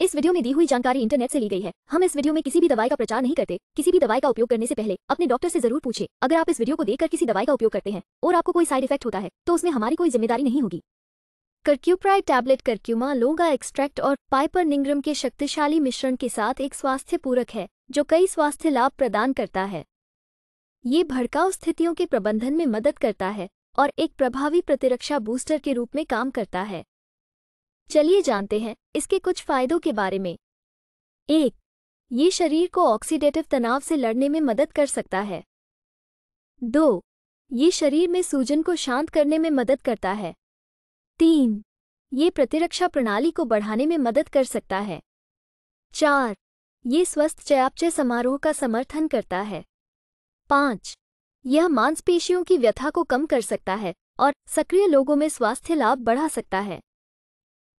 इस वीडियो में दी हुई जानकारी इंटरनेट से ली गई है हम इस वीडियो में किसी भी दवाई का प्रचार नहीं करते किसी भी दवाई का उपयोग करने से पहले अपने डॉक्टर से जरूर पूछे अगर आप इस वीडियो को देखकर किसी दवाई का उपयोग करते हैं और आपको कोई साइड इफेक्ट होता है तो उसमें हमारी कोई जिम्मेदारी नहीं होगी कर्क्यूप्राइड टैबलेट कर्क्यूमा लोगा एक्सट्रैक्ट और पाइपर निंग्रम के शक्तिशाली मिश्रण के साथ एक स्वास्थ्य पूरक है जो कई स्वास्थ्य लाभ प्रदान करता है ये भड़काऊ स्थितियों के प्रबंधन में मदद करता है और एक प्रभावी प्रतिरक्षा बूस्टर के रूप में काम करता है चलिए जानते हैं इसके कुछ फायदों के बारे में एक ये शरीर को ऑक्सीडेटिव तनाव से लड़ने में मदद कर सकता है दो ये शरीर में सूजन को शांत करने में मदद करता है तीन ये प्रतिरक्षा प्रणाली को बढ़ाने में मदद कर सकता है चार ये स्वस्थ चयापचय समारोह का समर्थन करता है पाँच यह मांसपेशियों की व्यथा को कम कर सकता है और सक्रिय लोगों में स्वास्थ्य लाभ बढ़ा सकता है